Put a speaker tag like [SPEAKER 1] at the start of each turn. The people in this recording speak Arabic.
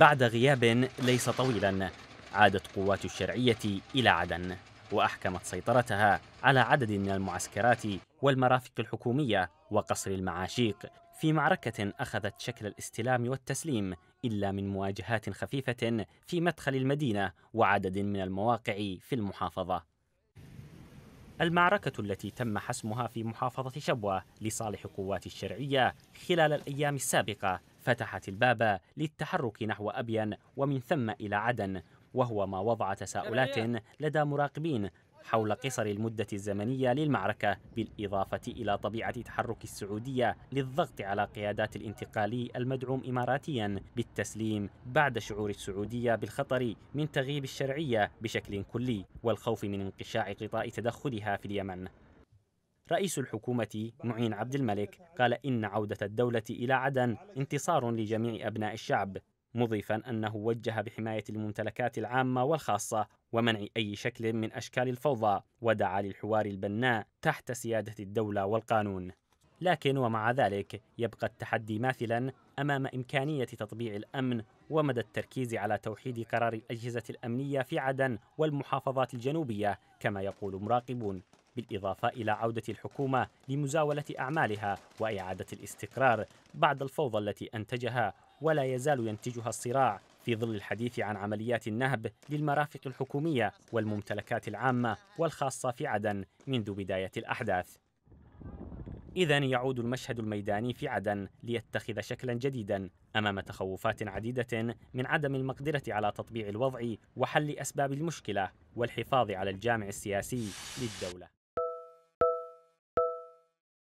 [SPEAKER 1] بعد غياب ليس طويلا عادت قوات الشرعية إلى عدن وأحكمت سيطرتها على عدد من المعسكرات والمرافق الحكومية وقصر المعاشيق في معركة أخذت شكل الاستلام والتسليم إلا من مواجهات خفيفة في مدخل المدينة وعدد من المواقع في المحافظة المعركة التي تم حسمها في محافظة شبوة لصالح قوات الشرعية خلال الأيام السابقة فتحت الباب للتحرك نحو أبين ومن ثم إلى عدن وهو ما وضع تساؤلات لدى مراقبين حول قصر المدة الزمنية للمعركة بالإضافة إلى طبيعة تحرك السعودية للضغط على قيادات الانتقالي المدعوم إماراتيا بالتسليم بعد شعور السعودية بالخطر من تغييب الشرعية بشكل كلي والخوف من انقشاع قطاع تدخلها في اليمن رئيس الحكومة معين عبد الملك قال إن عودة الدولة إلى عدن انتصار لجميع أبناء الشعب مضيفا أنه وجه بحماية الممتلكات العامة والخاصة ومنع أي شكل من أشكال الفوضى ودعا للحوار البناء تحت سيادة الدولة والقانون لكن ومع ذلك يبقى التحدي ماثلا امام امكانيه تطبيع الامن ومدى التركيز على توحيد قرار الاجهزه الامنيه في عدن والمحافظات الجنوبيه كما يقول مراقبون بالإضافة إلى عودة الحكومة لمزاولة أعمالها وإعادة الاستقرار بعد الفوضى التي أنتجها ولا يزال ينتجها الصراع في ظل الحديث عن عمليات النهب للمرافق الحكومية والممتلكات العامة والخاصة في عدن منذ بداية الأحداث إذا يعود المشهد الميداني في عدن ليتخذ شكلا جديدا أمام تخوفات عديدة من عدم المقدرة على تطبيع الوضع وحل أسباب المشكلة والحفاظ على الجامع السياسي للدولة